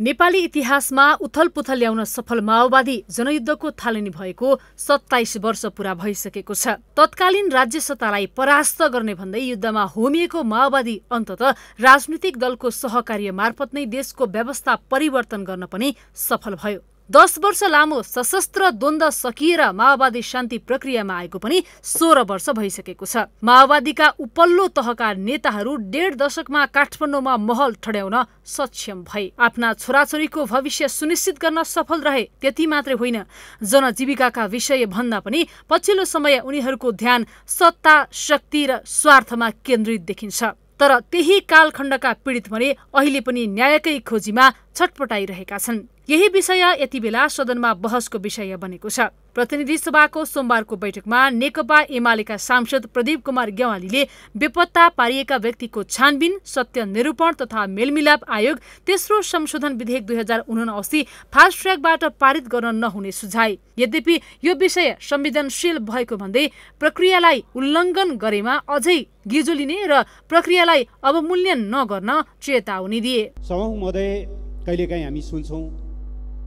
नेपाली इतिहासमा उथलपुथल ल्याउन सफल माओवादी जनयुद्धको थालनी भएको सत्ताइस वर्ष पूरा भइसकेको छ तत्कालीन राज्य सत्तालाई परास्त गर्ने भन्दै युद्धमा होमिएको माओवादी अन्तत राजनीतिक दलको सहकार्य मार्फत नै देशको व्यवस्था परिवर्तन गर्न पनि सफल भयो दस वर्ष लामो सशस्त्र द्वन्द्व सकिएर माओवादी शान्ति प्रक्रियामा आएको पनि सोह्र वर्ष भइसकेको छ माओवादीका उपल्लो तहका नेताहरू डेढ दशकमा काठमाडौँमा महल ठड्याउन सक्षम भए आफ्ना छोराछोरीको भविष्य सुनिश्चित गर्न सफल रहे त्यति मात्रै होइन जनजीविकाका विषय भन्दा पनि पछिल्लो समय उनीहरूको ध्यान सत्ता शक्ति र स्वार्थमा केन्द्रित देखिन्छ तर त्यही कालखण्डका पीडित भने अहिले पनि न्यायकै खोजीमा छटपटाइरहेका छन् यही विषय यति बेला सदनमा बहसको विषय बनेको छ प्रतिनिधि सभाको सोमबारको बैठकमा नेकपा एमालेका सांसद प्रदीप कुमार गेवालीले बेपत्ता पारिएका व्यक्तिको छानबिन सत्य निरूपण तथा मेलमिलाप आयोग तेस्रो संशोधन विधेयक दुई हजार उनासी फास्ट ट्र्याकबाट पारित गर्न नहुने सुझाए यद्यपि यो विषय संवेदनशील भएको भन्दै प्रक्रियालाई उल्लङ्घन गरेमा अझै गिजुलिने र प्रक्रियालाई अवमूल्यन नगर्न चेतावनी दिए कहिलेकाहीँ हामी सुन्छौँ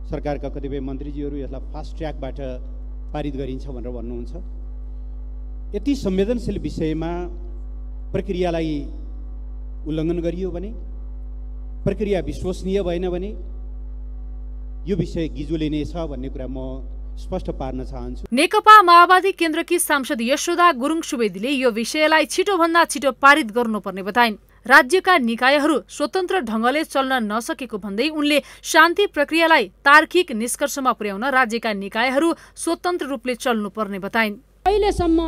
सरकारका कतिपय मन्त्रीजीहरू यसलाई फास्ट ट्र्याकबाट पारित गरिन्छ भनेर भन्नुहुन्छ यति संवेदनशील विषयमा प्रक्रियालाई उल्लङ्घन गरियो भने प्रक्रिया विश्वसनीय भएन भने यो विषय छ भन्ने कुरा म स्पष्ट पार्न चाहन्छु नेकपा माओवादी केन्द्रकी सांसद यशोदा गुरुङ सुवेदीले यो विषयलाई छिटोभन्दा छिटो पारित गर्नुपर्ने बताइन् राज्यका निकायहरू स्वतन्त्र ढङ्गले चल्न नसकेको भन्दै उनले शान्ति प्रक्रियालाई तार्किक निष्कर्षमा पुर्याउन राज्यका निकायहरू स्वतन्त्र रूपले चल्नुपर्ने बताइन् अहिलेसम्म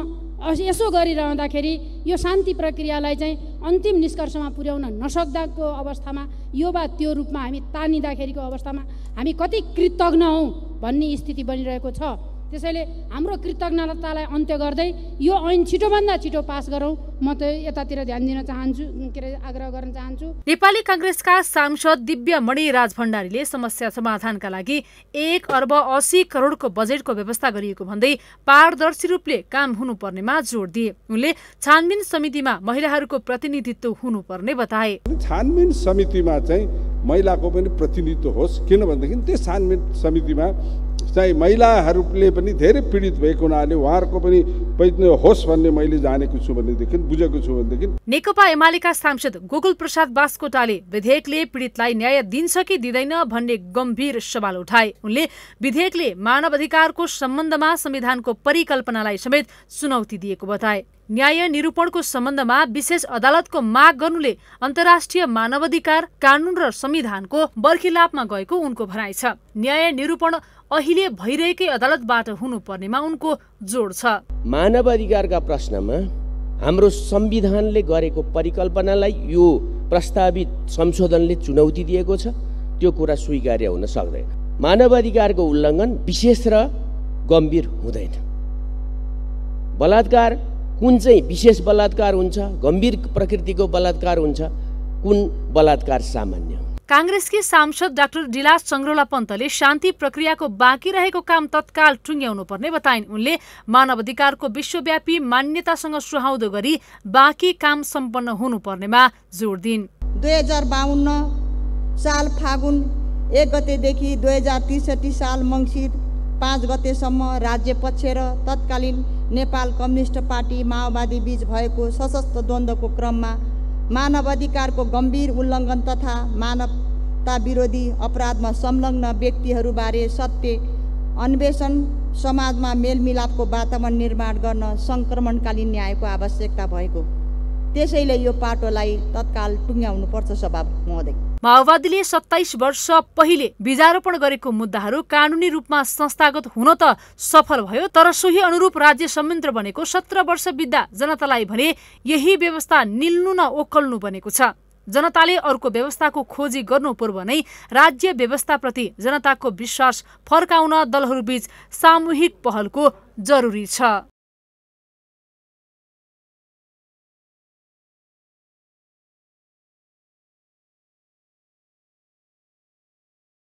यसो गरिरहँदाखेरि यो शान्ति प्रक्रियालाई चाहिँ अन्तिम निष्कर्षमा पुर्याउन नसक्दाको अवस्थामा यो वा त्यो रूपमा हामी तानिँदाखेरिको अवस्थामा हामी कति कृतज्ञ हौँ भन्ने स्थिति बनिरहेको छ त्यसैले हाम्रो कृतज्ञतालाई अन्त्य गर्दै यो ऐन छिटोभन्दा छिटो पास गरौँ म त यतातिर ध्यान दिन चाहन्छु के अरे आग्रह गर्न चाहन्छु नेपाली काङ्ग्रेसका सांसद दिव्य मणि राज भण्डारीले समस्या समाधानका लागि एक अर्ब असी करोडको बजेटको व्यवस्था गरिएको भन्दै पारदर्शी रूपले काम हुनुपर्नेमा जोड दिए उनले छानबिन समितिमा महिलाहरूको प्रतिनिधित्व हुनुपर्ने बताए छानबिन समितिमा चाहिँ महिलाको पनि प्रतिनिधित्व होस् किनभनेदेखि त्यो छानबिन समितिमा चाहिँ महिलाहरूले पनि धेरै पीडित भएको हुनाले उहाँहरूको पनि वैज्ञ होस् भन्ने मैले जानेको छु भनेदेखि बुझेको छु भनेदेखि नेकपा एमालेका सांसद गोकुल प्रसाद बास्कोटाले विधेयकले पीडितलाई न्याय दिन्छ कि दिँदैन भन्ने गम्भीर सवाल उठाए उनले विधेयकले मानव अधिकारको सम्बन्धमा संविधानको परिकल्पनालाई समेत चुनौती दिएको बताए न्याय निरूपणको सम्बन्धमा विशेष अदालतको माग गर्नुले अन्तर्राष्ट्रिय मानवाधिकार कानुन र संविधानको बर्खिलापमा गएको उनको भनाइ छ न्याय निरूपण अहिले भइरहेकै अदालतबाट हुनुपर्नेमा उनको जोड छ मानवाधिकारका प्रश्नमा हाम्रो संविधानले गरेको परिकल्पनालाई यो प्रस्तावित संशोधनले चुनौती दिएको छ त्यो कुरा स्वीकार्य हुन सक्दैन मानवाधिकारको उल्लङ्घन विशेष र गम्भीर हुँदैन बलात्कार कुन चाहिँ विशेष बलात्कार हुन्छ गम्भीर प्रकृतिको बलात्कार हुन्छ कुन बलात्कार सामान्य काङ्ग्रेसकी सांसद डाक्टर डिलास चङ्ग्रोला पन्तले शान्ति प्रक्रियाको बाँकी रहेको काम तत्काल टुङ्ग्याउनु पर्ने बताइन् उनले मानव अधिकारको विश्वव्यापी मान्यतासँग सुहाउँदो गरी बाँकी काम सम्पन्न हुनुपर्नेमा जोड दिन् दुई हजार बाहन्न साल फागुन एक गतेदेखि दुई हजार त्रिसठी साल मङ्सिर पाँच गतेसम्म राज्य पक्ष र तत्कालीन नेपाल कम्युनिस्ट पार्टी माओवादी बीच भएको सशस्त्र द्वन्द्वको क्रममा मानव अधिकारको गम्भीर उल्लङ्घन तथा मानवता विरोधी अपराधमा संलग्न व्यक्तिहरूबारे सत्य अन्वेषण समाजमा मेलमिलापको वातावरण निर्माण गर्न सङ्क्रमणकालीन न्यायको आवश्यकता भएको त्यसैले यो पाटोलाई तत्काल पर्छ सभा महोदय माओवादीले सत्ताइस वर्ष पहिले बिजारोपण गरेको मुद्दाहरू कानुनी रूपमा संस्थागत हुन त सफल भयो तर सोही अनुरूप राज्य संयन्त्र बनेको सत्र वर्ष बित्दा जनतालाई भने यही व्यवस्था निल्नु न ओकल्नु बनेको छ जनताले अर्को व्यवस्थाको खोजी गर्नु पूर्व नै राज्य व्यवस्थाप्रति जनताको विश्वास फर्काउन दलहरूबीच सामूहिक पहलको जरुरी छ